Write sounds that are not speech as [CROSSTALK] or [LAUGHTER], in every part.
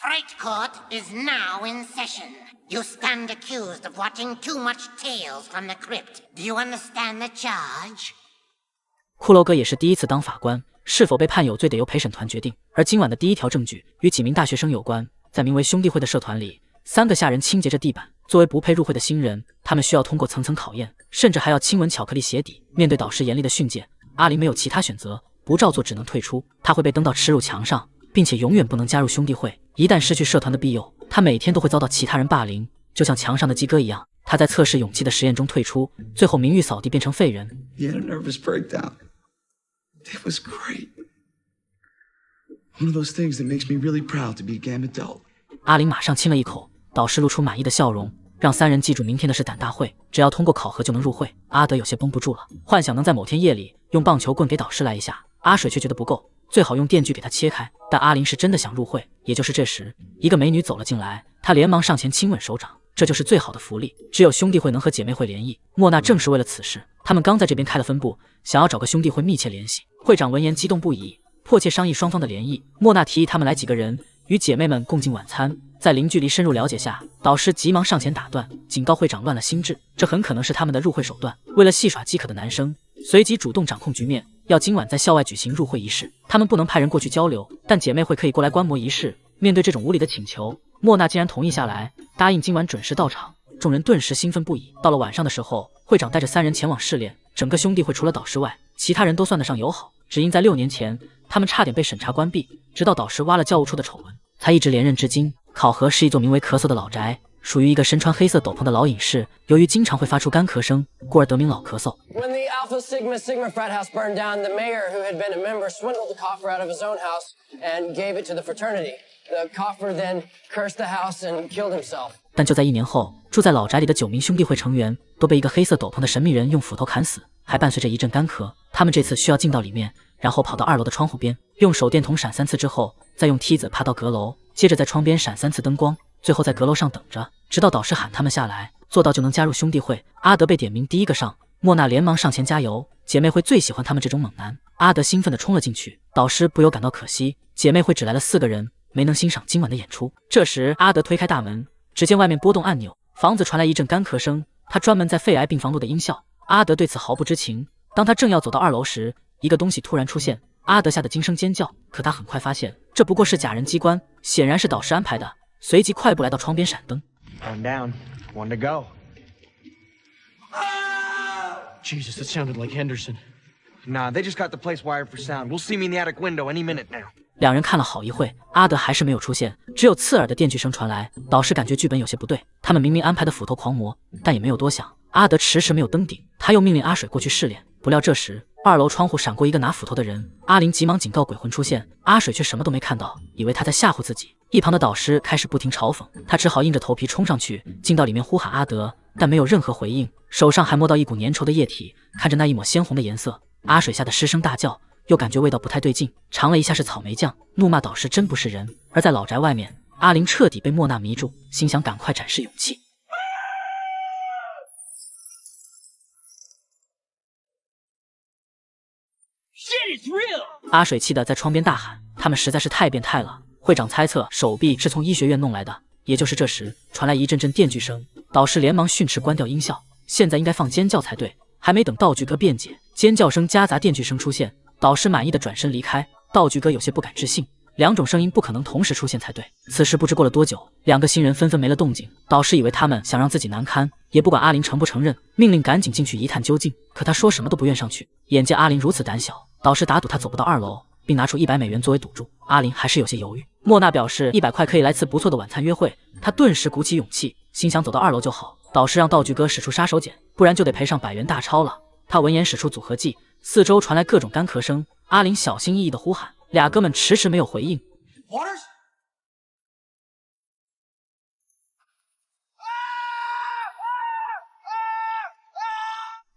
Fright Court is now in session. You stand accused of watching too much tales from the crypt. Do you understand the charge? 骷髅哥也是第一次当法官，是否被判有罪得由陪审团决定。而今晚的第一条证据与几名大学生有关，在名为兄弟会的社团里，三个下人清洁着地板。作为不配入会的新人，他们需要通过层层考验，甚至还要亲吻巧克力鞋底。面对导师严厉的训诫，阿林没有其他选择，不照做只能退出，他会被登到耻辱墙上。并且永远不能加入兄弟会。一旦失去社团的庇佑，他每天都会遭到其他人霸凌，就像墙上的鸡哥一样。他在测试勇气的实验中退出，最后名誉扫地，变成废人。阿林马上亲了一口，导师露出满意的笑容，让三人记住明天的是胆大会，只要通过考核就能入会。阿德有些绷不住了，幻想能在某天夜里用棒球棍给导师来一下。阿水却觉得不够。最好用电锯给他切开，但阿林是真的想入会。也就是这时，一个美女走了进来，他连忙上前亲吻手掌，这就是最好的福利。只有兄弟会能和姐妹会联谊。莫娜正是为了此事，他们刚在这边开了分部，想要找个兄弟会密切联系。会长闻言激动不已，迫切商议双方的联谊。莫娜提议他们来几个人与姐妹们共进晚餐，在零距离深入了解下，导师急忙上前打断，警告会长乱了心智，这很可能是他们的入会手段，为了戏耍饥渴的男生，随即主动掌控局面。要今晚在校外举行入会仪式，他们不能派人过去交流，但姐妹会可以过来观摩仪式。面对这种无理的请求，莫娜竟然同意下来，答应今晚准时到场。众人顿时兴奋不已。到了晚上的时候，会长带着三人前往试炼。整个兄弟会除了导师外，其他人都算得上友好，只因在六年前他们差点被审查关闭，直到导师挖了教务处的丑闻，才一直连任至今。考核是一座名为咳嗽的老宅，属于一个身穿黑色斗篷的老隐士。由于经常会发出干咳声，故而得名老咳嗽。Alpha Sigma Sigma frat house burned down. The mayor, who had been a member, swindled the c o f f e r out of his own house and gave it to the fraternity. The c o f f e r then cursed the house and killed himself. 但就在一年后，住在老宅里的九名兄弟会成员都被一个黑色斗篷的神秘人用斧头砍死，还伴随着一阵干咳。他们这次需要进到里面，然后跑到二楼的窗户边，用手电筒闪三次之后，再用梯子爬到阁楼，接着在窗边闪三次灯光，最后在阁楼上等着，直到导师喊他们下来，做到就能加入兄弟会。阿德被点名第一个上。莫娜连忙上前加油，姐妹会最喜欢他们这种猛男。阿德兴奋地冲了进去，导师不由感到可惜，姐妹会只来了四个人，没能欣赏今晚的演出。这时，阿德推开大门，只见外面拨动按钮，房子传来一阵干咳声，他专门在肺癌病房录的音效。阿德对此毫不知情。当他正要走到二楼时，一个东西突然出现，阿德吓得惊声尖叫。可他很快发现，这不过是假人机关，显然是导师安排的。随即快步来到窗边闪灯。Jesus, it sounded like Henderson. Nah, they just got the place wired for sound. We'll see me in the attic window any minute now. 两人看了好一会阿德还是没有出现，只有刺耳的电锯声传来。导师感觉剧本有些不对，他们明明安排的斧头狂魔，但也没有多想。阿德迟迟没有登顶，他又命令阿水过去试炼，不料这时二楼窗户闪过一个拿斧头的人，阿林急忙警告鬼魂出现，阿水却什么都没看到，以为他在吓唬自己。一旁的导师开始不停嘲讽，他只好硬着头皮冲上去，进到里面呼喊阿德。但没有任何回应，手上还摸到一股粘稠的液体。看着那一抹鲜红的颜色，阿水吓得失声大叫，又感觉味道不太对劲，尝了一下是草莓酱，怒骂导师真不是人。而在老宅外面，阿玲彻底被莫娜迷住，心想赶快展示勇气。阿水气得在窗边大喊：“他们实在是太变态了！”会长猜测手臂是从医学院弄来的。也就是这时，传来一阵阵电锯声。导师连忙训斥，关掉音效。现在应该放尖叫才对。还没等道具哥辩解，尖叫声夹杂电锯声出现。导师满意的转身离开。道具哥有些不敢置信，两种声音不可能同时出现才对。此时不知过了多久，两个新人纷纷没了动静。导师以为他们想让自己难堪，也不管阿林承不承认，命令赶紧进去一探究竟。可他说什么都不愿上去。眼见阿林如此胆小，导师打赌他走不到二楼，并拿出一百美元作为赌注。阿林还是有些犹豫。莫娜表示一百块可以来次不错的晚餐约会，他顿时鼓起勇气。心想走到二楼就好。导师让道具哥使出杀手锏，不然就得赔上百元大钞了。他闻言使出组合技，四周传来各种干咳声。阿林小心翼翼的呼喊，俩哥们迟迟没有回应。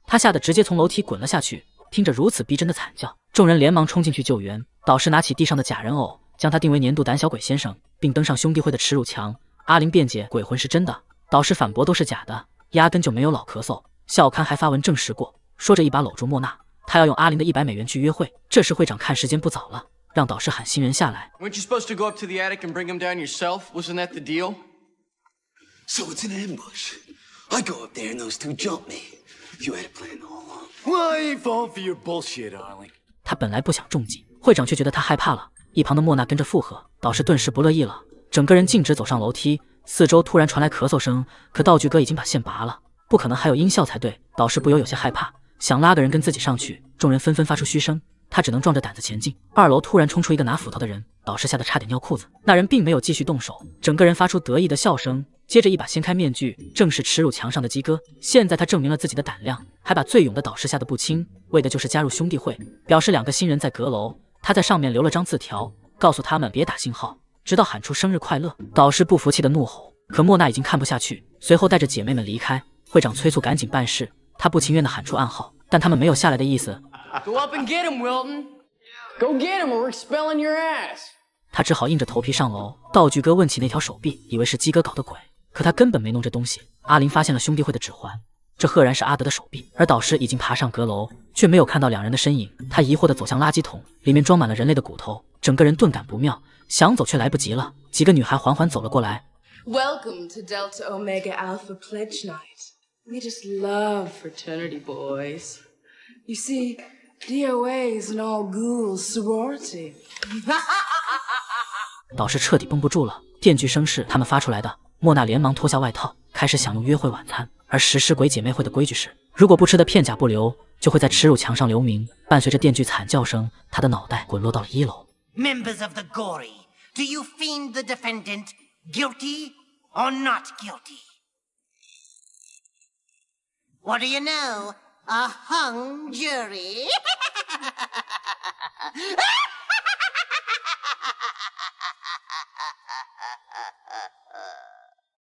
他吓得直接从楼梯滚了下去，听着如此逼真的惨叫，众人连忙冲进去救援。导师拿起地上的假人偶，将他定为年度胆小鬼先生，并登上兄弟会的耻辱墙。阿林辩解：“鬼魂是真的。”导师反驳：“都是假的，压根就没有老咳嗽。”校刊还发文证实过。说着一把搂住莫娜，他要用阿林的一百美元去约会。这时会长看时间不早了，让导师喊新人下来。他本来不想中计，会长却觉得他害怕了。一旁的莫娜跟着附和，导师顿时不乐意了。整个人径直走上楼梯，四周突然传来咳嗽声。可道具哥已经把线拔了，不可能还有音效才对。导师不由有些害怕，想拉个人跟自己上去。众人纷纷发出嘘声，他只能壮着胆子前进。二楼突然冲出一个拿斧头的人，导师吓得差点尿裤子。那人并没有继续动手，整个人发出得意的笑声，接着一把掀开面具，正是耻辱墙上的鸡哥。现在他证明了自己的胆量，还把最勇的导师吓得不轻，为的就是加入兄弟会。表示两个新人在阁楼，他在上面留了张字条，告诉他们别打信号。直到喊出“生日快乐”，导师不服气的怒吼。可莫娜已经看不下去，随后带着姐妹们离开。会长催促赶紧办事，他不情愿的喊出暗号，但他们没有下来的意思。他只好硬着头皮上楼。道具哥问起那条手臂，以为是鸡哥搞的鬼，可他根本没弄这东西。阿林发现了兄弟会的指环，这赫然是阿德的手臂。而导师已经爬上阁楼，却没有看到两人的身影。他疑惑的走向垃圾桶，里面装满了人类的骨头，整个人顿感不妙。想走却来不及了，几个女孩缓缓走了过来。Welcome to Delta Omega Alpha Pledge Night. We just love fraternity boys. You see, DOA is an a l l g o u l sorority. 导师彻底绷不住了，电锯声是他们发出来的。莫娜连忙脱下外套，开始享用约会晚餐。而食尸鬼姐妹会的规矩是，如果不吃的片甲不留，就会在耻辱墙上留名。伴随着电锯惨叫声，她的脑袋滚落到了一楼。Members of the Gory. Do you find the defendant guilty or not guilty? What do you know? A hung jury. [LAUGHS]